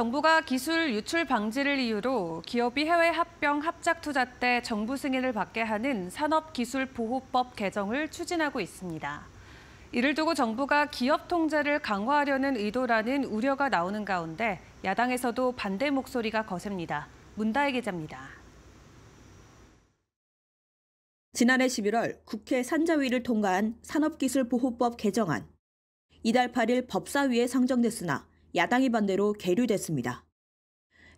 정부가 기술 유출 방지를 이유로 기업이 해외 합병 합작 투자 때 정부 승인을 받게 하는 산업기술보호법 개정을 추진하고 있습니다. 이를 두고 정부가 기업 통제를 강화하려는 의도라는 우려가 나오는 가운데 야당에서도 반대 목소리가 거셉니다. 문다혜 기자입니다. 지난해 11월 국회 산자위를 통과한 산업기술보호법 개정안. 이달 8일 법사위에 상정됐으나 야당이 반대로 계류됐습니다.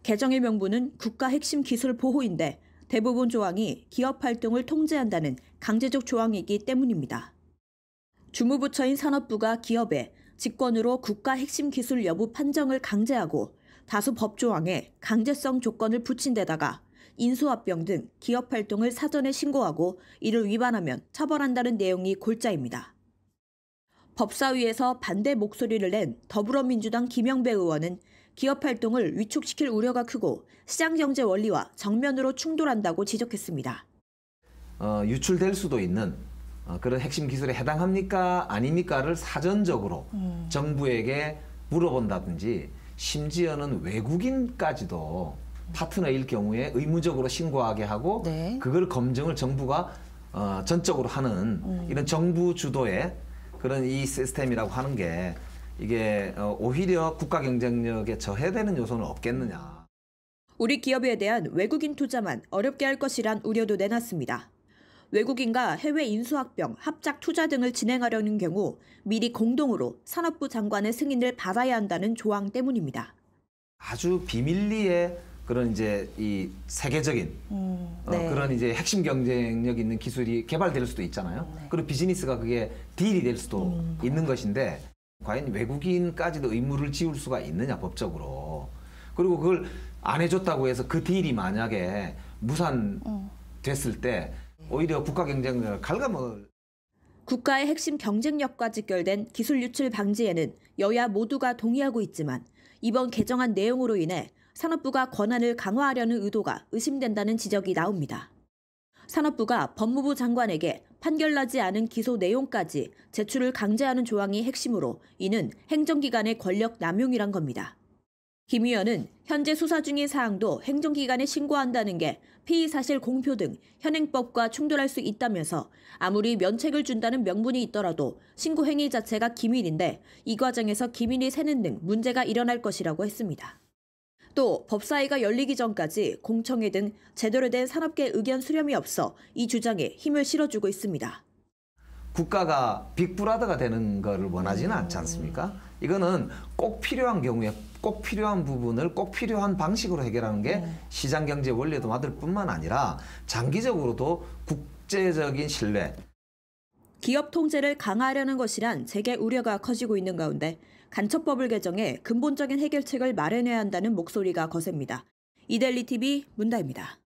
개정의 명분은 국가 핵심 기술 보호인데 대부분 조항이 기업 활동을 통제한다는 강제적 조항이기 때문입니다. 주무부처인 산업부가 기업에 직권으로 국가 핵심 기술 여부 판정을 강제하고 다수 법 조항에 강제성 조건을 붙인 데다가 인수합병 등 기업 활동을 사전에 신고하고 이를 위반하면 처벌한다는 내용이 골자입니다. 법사위에서 반대 목소리를 낸 더불어민주당 김영배 의원은 기업 활동을 위축시킬 우려가 크고 시장 경제 원리와 정면으로 충돌한다고 지적했습니다. 어, 유출될 수도 있는 어, 그런 핵심 기술에 해당합니까 아닙니까를 사전적으로 음. 정부에게 물어본다든지 심지어는 외국인까지도 파트너일 경우에 의무적으로 신고하게 하고 네. 그걸 검증을 정부가 어, 전적으로 하는 음. 이런 정부 주도의 그런 이 시스템이라고 하는 게 이게 어, 오히려 국가 경쟁력에 저해되는 요소는 없겠느냐. 우리 기업에 대한 외국인 투자만 어렵게 할 것이란 우려도 내놨습니다. 외국인과 해외 인수합병, 합작 투자 등을 진행하려는 경우 미리 공동으로 산업부 장관의 승인을 받아야 한다는 조항 때문입니다. 아주 비밀리에 그런 이제 이 세계적인 음, 어, 네. 어, 그런 이제 핵심 경쟁력 있는 기술이 개발될 수도 있잖아요. 네. 그리고 비즈니스가 그게 딜이 될 수도 음. 있는 것인데 과연 외국인까지도 의무를 지울 수가 있느냐 법적으로. 그리고 그걸 안 해줬다고 해서 그 딜이 만약에 무산됐을 음. 때 오히려 국가 경쟁력을 갈감을 국가의 핵심 경쟁력과 직결된 기술 유출 방지에는 여야 모두가 동의하고 있지만 이번 개정안 내용으로 인해 산업부가 권한을 강화하려는 의도가 의심된다는 지적이 나옵니다. 산업부가 법무부 장관에게 판결나지 않은 기소 내용까지 제출을 강제하는 조항이 핵심으로 이는 행정기관의 권력 남용이란 겁니다. 김 의원은 현재 수사 중인 사항도 행정기관에 신고한다는 게 피의 사실 공표 등 현행법과 충돌할 수 있다면서 아무리 면책을 준다는 명분이 있더라도 신고 행위 자체가 기밀인데 이 과정에서 기밀이 새는 등 문제가 일어날 것이라고 했습니다. 또 법사위가 열리기 전까지 공청회 등 제대로 된 산업계 의견 수렴이 없어 이 주장에 힘을 실어주고 있습니다. 국가가 빅브라더가 되는 것을 원하지는 않지 않습니까? 이거는 꼭 필요한 경우에 꼭 필요한 부분을 꼭 필요한 방식으로 해결하는 게 네. 시장 경제 원리에도 맞을 뿐만 아니라 장기적으로도 국제적인 신뢰. 기업 통제를 강화하려는 것이란 재계 우려가 커지고 있는 가운데 간첩법을 개정해 근본적인 해결책을 마련해야 한다는 목소리가 거셉니다. 이델리 TV 문다입니다.